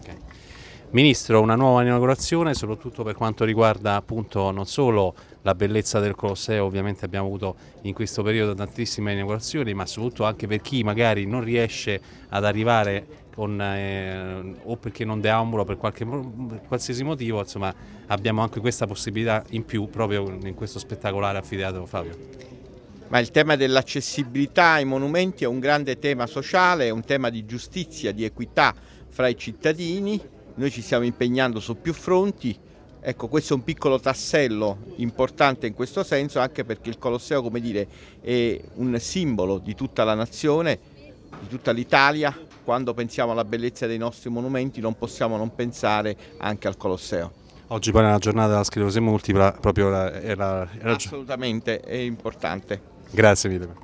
Okay. Ministro, una nuova inaugurazione soprattutto per quanto riguarda appunto non solo la bellezza del Colosseo, ovviamente abbiamo avuto in questo periodo tantissime inaugurazioni, ma soprattutto anche per chi magari non riesce ad arrivare con, eh, o perché non deambula per, qualche, per qualsiasi motivo, insomma abbiamo anche questa possibilità in più proprio in questo spettacolare affidato Fabio ma il tema dell'accessibilità ai monumenti è un grande tema sociale, è un tema di giustizia, di equità fra i cittadini, noi ci stiamo impegnando su più fronti, ecco questo è un piccolo tassello importante in questo senso anche perché il Colosseo come dire è un simbolo di tutta la nazione, di tutta l'Italia, quando pensiamo alla bellezza dei nostri monumenti non possiamo non pensare anche al Colosseo. Oggi poi è una giornata della sclerosi multipla, proprio era, era... Assolutamente, è importante. Grazie mille.